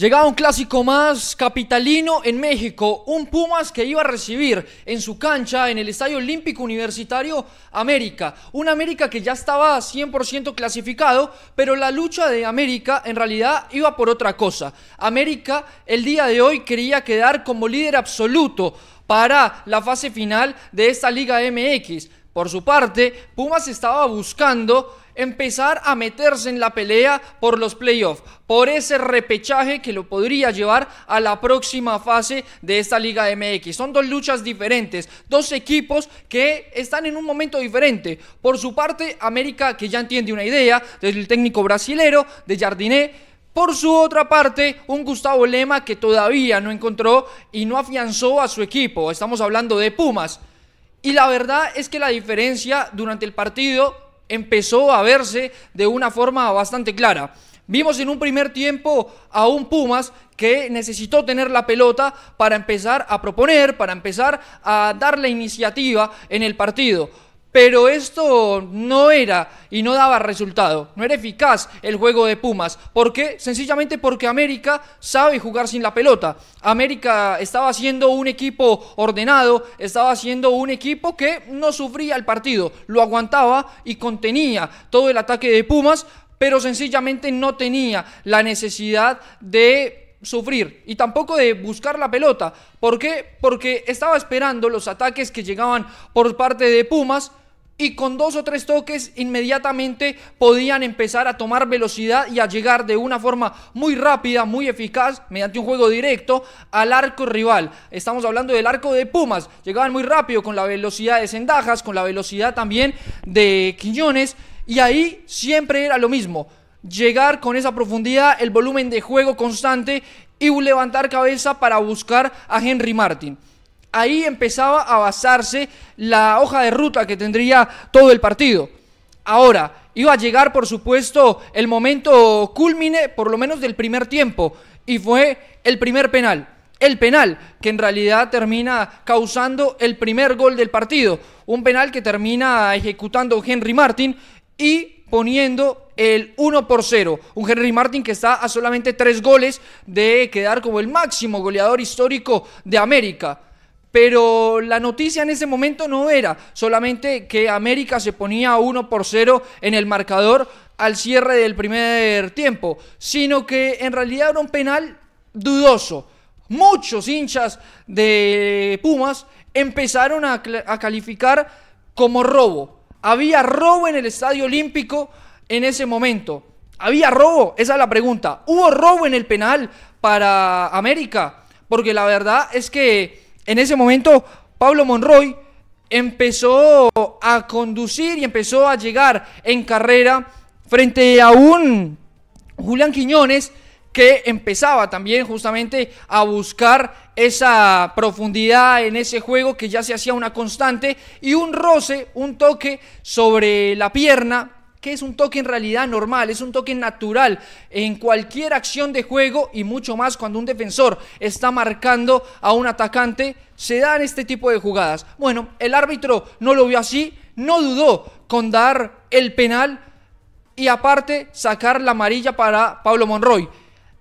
Llegaba un clásico más capitalino en México, un Pumas que iba a recibir en su cancha, en el Estadio Olímpico Universitario América, un América que ya estaba 100% clasificado, pero la lucha de América en realidad iba por otra cosa. América el día de hoy quería quedar como líder absoluto para la fase final de esta Liga MX. Por su parte, Pumas estaba buscando empezar a meterse en la pelea por los playoffs, por ese repechaje que lo podría llevar a la próxima fase de esta Liga MX. Son dos luchas diferentes, dos equipos que están en un momento diferente. Por su parte, América, que ya entiende una idea del técnico brasilero, de Jardiné, por su otra parte, un Gustavo Lema que todavía no encontró y no afianzó a su equipo. Estamos hablando de Pumas. Y la verdad es que la diferencia durante el partido empezó a verse de una forma bastante clara. Vimos en un primer tiempo a un Pumas que necesitó tener la pelota para empezar a proponer, para empezar a dar la iniciativa en el partido. Pero esto no era y no daba resultado, no era eficaz el juego de Pumas. ¿Por qué? Sencillamente porque América sabe jugar sin la pelota. América estaba siendo un equipo ordenado, estaba siendo un equipo que no sufría el partido, lo aguantaba y contenía todo el ataque de Pumas, pero sencillamente no tenía la necesidad de sufrir y tampoco de buscar la pelota. ¿Por qué? Porque estaba esperando los ataques que llegaban por parte de Pumas y con dos o tres toques inmediatamente podían empezar a tomar velocidad y a llegar de una forma muy rápida, muy eficaz, mediante un juego directo al arco rival. Estamos hablando del arco de Pumas, llegaban muy rápido con la velocidad de Sendajas, con la velocidad también de Quiñones y ahí siempre era lo mismo. Llegar con esa profundidad, el volumen de juego constante y levantar cabeza para buscar a Henry Martin ahí empezaba a basarse la hoja de ruta que tendría todo el partido. Ahora, iba a llegar, por supuesto, el momento culmine, por lo menos del primer tiempo, y fue el primer penal. El penal que en realidad termina causando el primer gol del partido. Un penal que termina ejecutando Henry Martin y poniendo el 1 por 0. Un Henry Martin que está a solamente tres goles de quedar como el máximo goleador histórico de América. Pero la noticia en ese momento no era solamente que América se ponía 1 por 0 en el marcador al cierre del primer tiempo, sino que en realidad era un penal dudoso. Muchos hinchas de Pumas empezaron a, a calificar como robo. Había robo en el Estadio Olímpico en ese momento. ¿Había robo? Esa es la pregunta. ¿Hubo robo en el penal para América? Porque la verdad es que en ese momento Pablo Monroy empezó a conducir y empezó a llegar en carrera frente a un Julián Quiñones que empezaba también justamente a buscar esa profundidad en ese juego que ya se hacía una constante y un roce, un toque sobre la pierna que es un toque en realidad normal? Es un toque natural en cualquier acción de juego y mucho más cuando un defensor está marcando a un atacante. Se dan este tipo de jugadas. Bueno, el árbitro no lo vio así, no dudó con dar el penal y aparte sacar la amarilla para Pablo Monroy.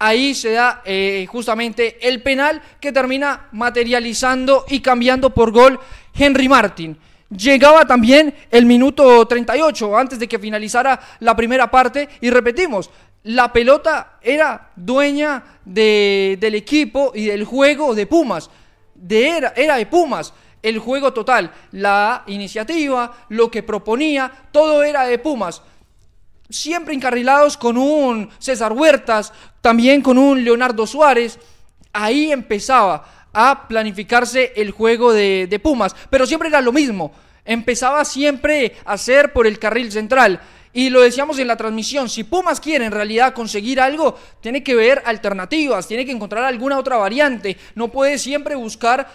Ahí se da eh, justamente el penal que termina materializando y cambiando por gol Henry Martin llegaba también el minuto 38, antes de que finalizara la primera parte. Y repetimos, la pelota era dueña del equipo y del juego de Pumas. De era, era de Pumas el juego total, la iniciativa, lo que proponía, todo era de Pumas. Siempre encarrilados con un César Huertas, también con un Leonardo Suárez. Ahí empezaba a planificarse el juego de Pumas. Pero siempre era lo mismo empezaba siempre a ser por el carril central. Y lo decíamos en la transmisión, si Pumas quiere en realidad conseguir algo, tiene que ver alternativas, tiene que encontrar alguna otra variante. No puede siempre buscar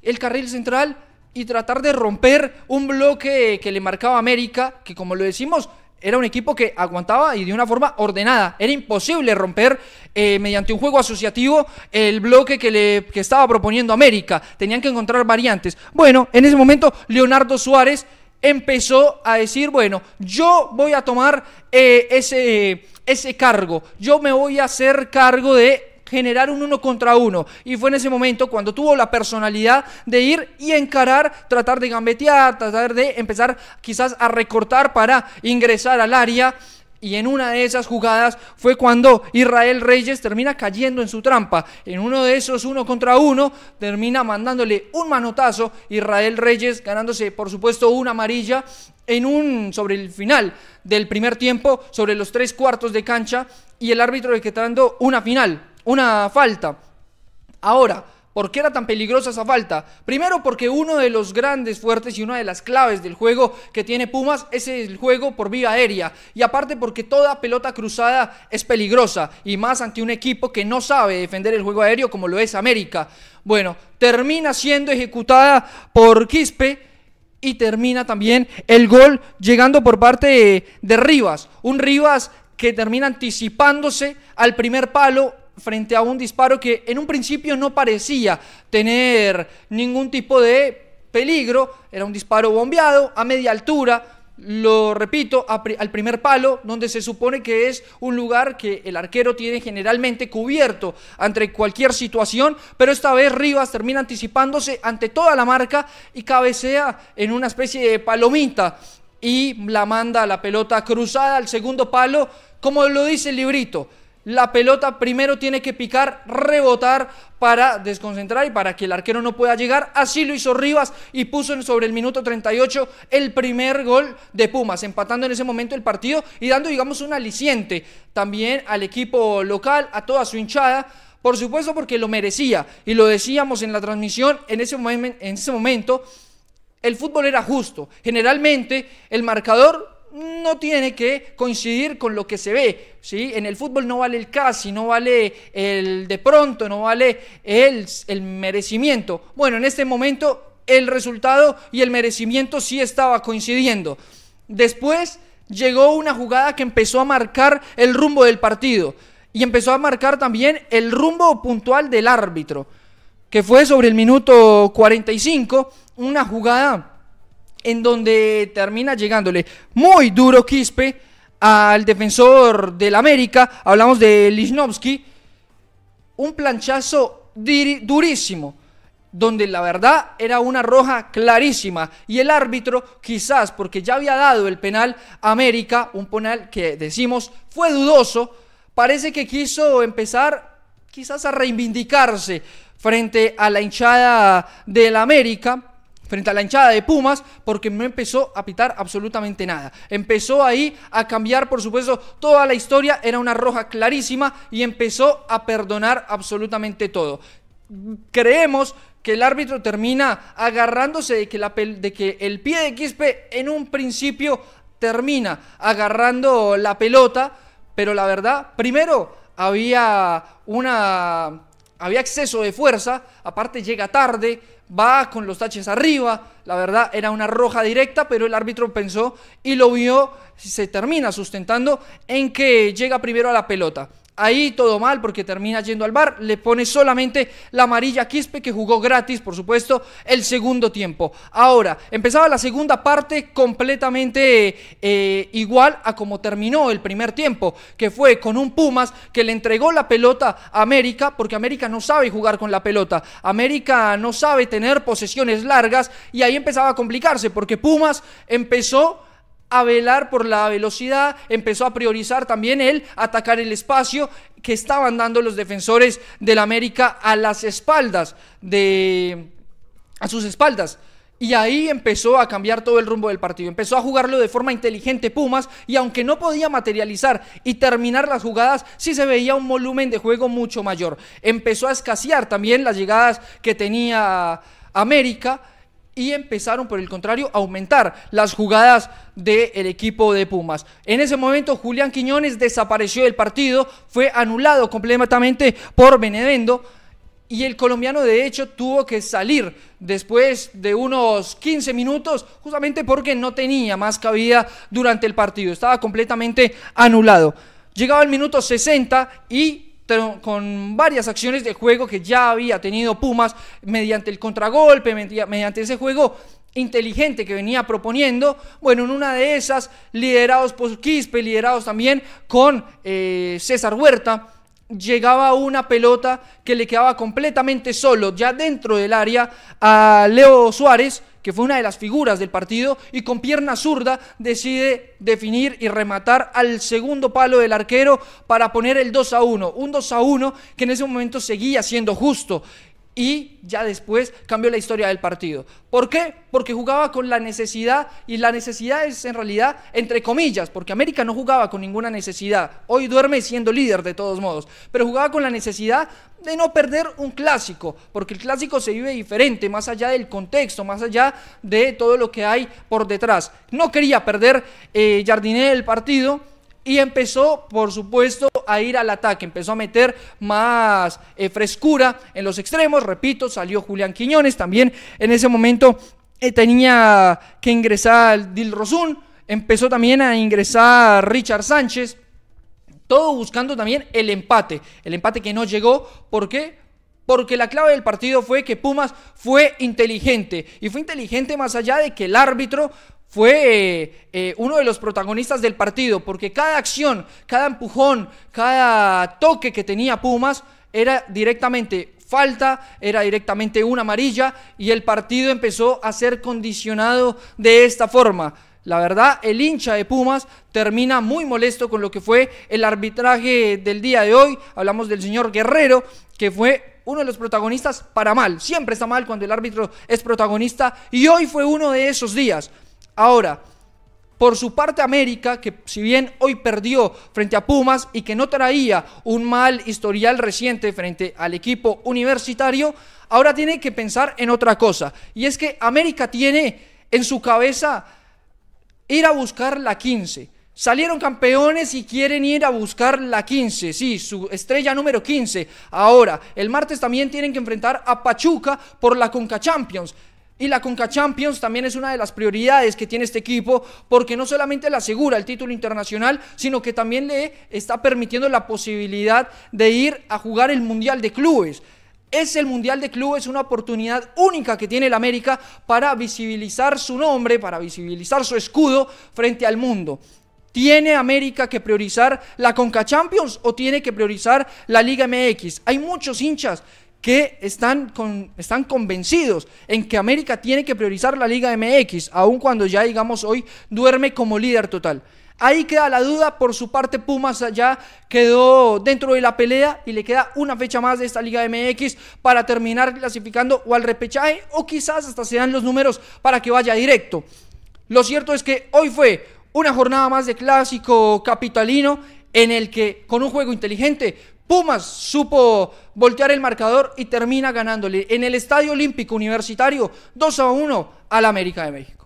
el carril central y tratar de romper un bloque que le marcaba América, que como lo decimos, era un equipo que aguantaba y de una forma ordenada. Era imposible romper eh, mediante un juego asociativo el bloque que, le, estaba proponiendo América. Tenían que encontrar variantes. Bueno, en ese momento Leonardo Suárez empezó a decir, bueno, yo voy a tomar eh, ese, ese cargo. Yo me voy a hacer cargo de generar un uno contra uno. Y fue en ese momento cuando tuvo la personalidad de ir y encarar, tratar de gambetear, tratar de empezar quizás a recortar para ingresar al área. Y en una de esas jugadas fue cuando Israel Reyes termina cayendo en su trampa. En uno de esos uno contra uno termina mandándole un manotazo. Israel Reyes ganándose por supuesto una amarilla en un sobre el final del primer tiempo, sobre los tres cuartos de cancha y el árbitro decretando una final una falta. Ahora, ¿Por qué era tan peligrosa esa falta? Primero porque uno de los grandes fuertes y una de las claves del juego que tiene Pumas es el juego por vía aérea. Y aparte porque toda pelota cruzada es peligrosa y más ante un equipo que no sabe defender el juego aéreo como lo es América. Bueno, termina siendo ejecutada por Quispe y termina también el gol llegando por parte de, Rivas. Un Rivas que termina anticipándose al primer palo frente a un disparo que en un principio no parecía tener ningún tipo de peligro. Era un disparo bombeado a media altura, lo repito, al primer palo, donde se supone que es un lugar que el arquero tiene generalmente cubierto ante cualquier situación, pero esta vez Rivas termina anticipándose ante toda la marca y cabecea en una especie de palomita y la manda la pelota cruzada al segundo palo, como lo dice el librito la pelota primero tiene que picar, rebotar para desconcentrar y para que el arquero no pueda llegar. Así lo hizo Rivas y puso sobre el minuto 38 el primer gol de Pumas, empatando en ese momento el partido y dando, digamos, un aliciente también al equipo local, a toda su hinchada. Por supuesto porque lo merecía y lo decíamos en la transmisión en ese, en ese momento. El fútbol era justo. Generalmente el marcador no tiene que coincidir con lo que se ve. ¿sí? En el fútbol no vale el casi, no vale el de pronto, no vale el, el merecimiento. Bueno, en este momento el resultado y el merecimiento sí estaba coincidiendo. Después llegó una jugada que empezó a marcar el rumbo del partido y empezó a marcar también el rumbo puntual del árbitro, que fue sobre el minuto 45, una jugada en donde termina llegándole muy duro Quispe al defensor del América. Hablamos de Lichnowsky. Un planchazo durísimo, donde la verdad era una roja clarísima. Y el árbitro, quizás porque ya había dado el penal a América, un penal que decimos fue dudoso, parece que quiso empezar quizás a reivindicarse frente a la hinchada del América frente a la hinchada de Pumas porque no empezó a pitar absolutamente nada. Empezó ahí a cambiar, por supuesto, toda la historia, era una roja clarísima y empezó a perdonar absolutamente todo. Creemos que el árbitro termina agarrándose de que, la de que el pie de Quispe en un principio termina agarrando la pelota, pero la verdad, primero había una había exceso de fuerza, aparte llega tarde, va con los taches arriba, la verdad era una roja directa, pero el árbitro pensó y lo vio, se termina sustentando en que llega primero a la pelota. Ahí todo mal porque termina yendo al bar, le pone solamente la amarilla Quispe que jugó gratis, por supuesto, el segundo tiempo. Ahora, empezaba la segunda parte completamente eh, igual a como terminó el primer tiempo, que fue con un Pumas que le entregó la pelota a América porque América no sabe jugar con la pelota, América no sabe tener posesiones largas y ahí empezaba a complicarse porque Pumas empezó a velar por la velocidad, empezó a priorizar también él, atacar el espacio que estaban dando los defensores del América a las espaldas de a sus espaldas. Y ahí empezó a cambiar todo el rumbo del partido. Empezó a jugarlo de forma inteligente Pumas y aunque no podía materializar y terminar las jugadas, sí se veía un volumen de juego mucho mayor. Empezó a escasear también las llegadas que tenía América y empezaron por el contrario a aumentar las jugadas del equipo de Pumas. En ese momento Julián Quiñones desapareció del partido, fue anulado completamente por Benedendo y el colombiano de hecho tuvo que salir después de unos 15 minutos justamente porque no tenía más cabida durante el partido, estaba completamente anulado. Llegaba el minuto 60 y con varias acciones de juego que ya había tenido Pumas mediante el contragolpe, mediante ese juego inteligente que venía proponiendo. Bueno, en una de esas, liderados por Quispe, liderados también con eh, César Huerta, llegaba una pelota que le quedaba completamente solo, ya dentro del área, a Leo Suárez, que fue una de las figuras del partido, y con pierna zurda decide definir y rematar al segundo palo del arquero para poner el 2 a 1. Un 2 a 1 que en ese momento seguía siendo justo y ya después cambió la historia del partido. ¿Por qué? Porque jugaba con la necesidad y la necesidad es en realidad entre comillas, porque América no jugaba con ninguna necesidad. Hoy duerme siendo líder de todos modos, pero jugaba con la necesidad de no perder un clásico, porque el clásico se vive diferente, más allá del contexto, más allá de todo lo que hay por detrás. No quería perder eh, Jardiné del partido y empezó, por supuesto, a ir al ataque, empezó a meter más eh, frescura en los extremos, repito, salió Julián Quiñones también en ese momento. Eh, tenía que ingresar Dil Rosun, empezó también a ingresar Richard Sánchez, todo buscando también el empate, el empate que no llegó, ¿por qué? Porque la clave del partido fue que Pumas fue inteligente. Y fue inteligente más allá de que el árbitro fue eh, eh, uno de los protagonistas del partido. Porque cada acción, cada empujón, cada toque que tenía Pumas era directamente falta, era directamente una amarilla. Y el partido empezó a ser condicionado de esta forma. La verdad, el hincha de Pumas termina muy molesto con lo que fue el arbitraje del día de hoy. Hablamos del señor Guerrero, que fue uno de los protagonistas para mal. Siempre está mal cuando el árbitro es protagonista y hoy fue uno de esos días. Ahora, por su parte América, que si bien hoy perdió frente a Pumas y que no traía un mal historial reciente frente al equipo universitario, ahora tiene que pensar en otra cosa. Y es que América tiene en su cabeza ir a buscar la 15 Salieron campeones y quieren ir a buscar la 15, sí, su estrella número 15. Ahora, el martes también tienen que enfrentar a Pachuca por la Conca Champions. Y la Conca Champions también es una de las prioridades que tiene este equipo porque no solamente le asegura el título internacional, sino que también le está permitiendo la posibilidad de ir a jugar el Mundial de Clubes. Es el Mundial de Clubes una oportunidad única que tiene el América para visibilizar su nombre, para visibilizar su escudo frente al mundo. ¿Tiene América que priorizar la Conca Champions o tiene que priorizar la Liga MX? Hay muchos hinchas que están, están convencidos en que América tiene que priorizar la Liga MX, aun cuando ya, digamos, hoy duerme como líder total. Ahí queda la duda, por su parte Pumas ya quedó dentro de la pelea y le queda una fecha más de esta Liga MX para terminar clasificando o al repechaje o quizás hasta se dan los números para que vaya directo. Lo cierto es que hoy fue una jornada más de clásico capitalino en el que con un juego inteligente Pumas supo voltear el marcador y termina ganándole en el Estadio Olímpico Universitario 2 a 1 al América de México.